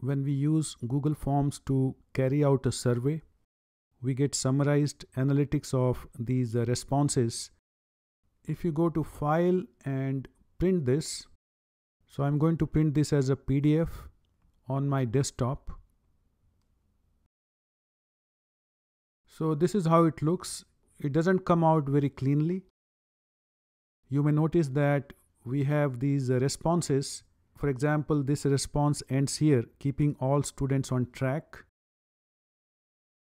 when we use Google Forms to carry out a survey, we get summarized analytics of these responses. If you go to File and print this, so I'm going to print this as a PDF on my desktop. So this is how it looks. It doesn't come out very cleanly. You may notice that we have these responses for example, this response ends here, keeping all students on track.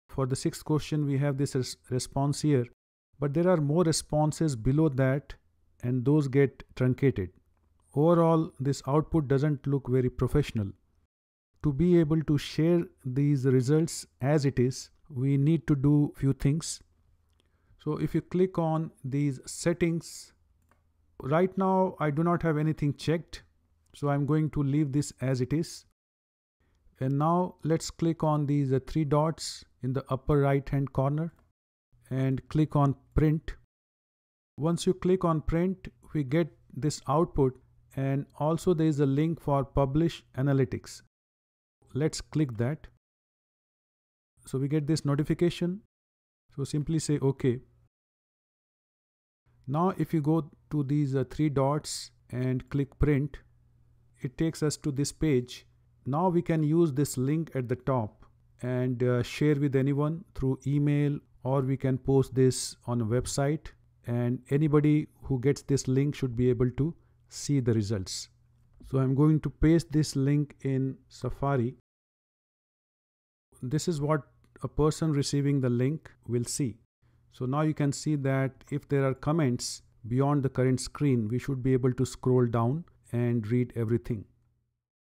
For the sixth question, we have this res response here, but there are more responses below that and those get truncated. Overall, this output doesn't look very professional. To be able to share these results as it is, we need to do few things. So if you click on these settings, right now I do not have anything checked so I'm going to leave this as it is. And now let's click on these uh, three dots in the upper right hand corner and click on print. Once you click on print, we get this output and also there is a link for publish analytics. Let's click that. So we get this notification. So simply say OK. Now if you go to these uh, three dots and click print, it takes us to this page. Now we can use this link at the top and uh, share with anyone through email or we can post this on a website and anybody who gets this link should be able to see the results. So I'm going to paste this link in Safari. This is what a person receiving the link will see. So now you can see that if there are comments beyond the current screen, we should be able to scroll down and read everything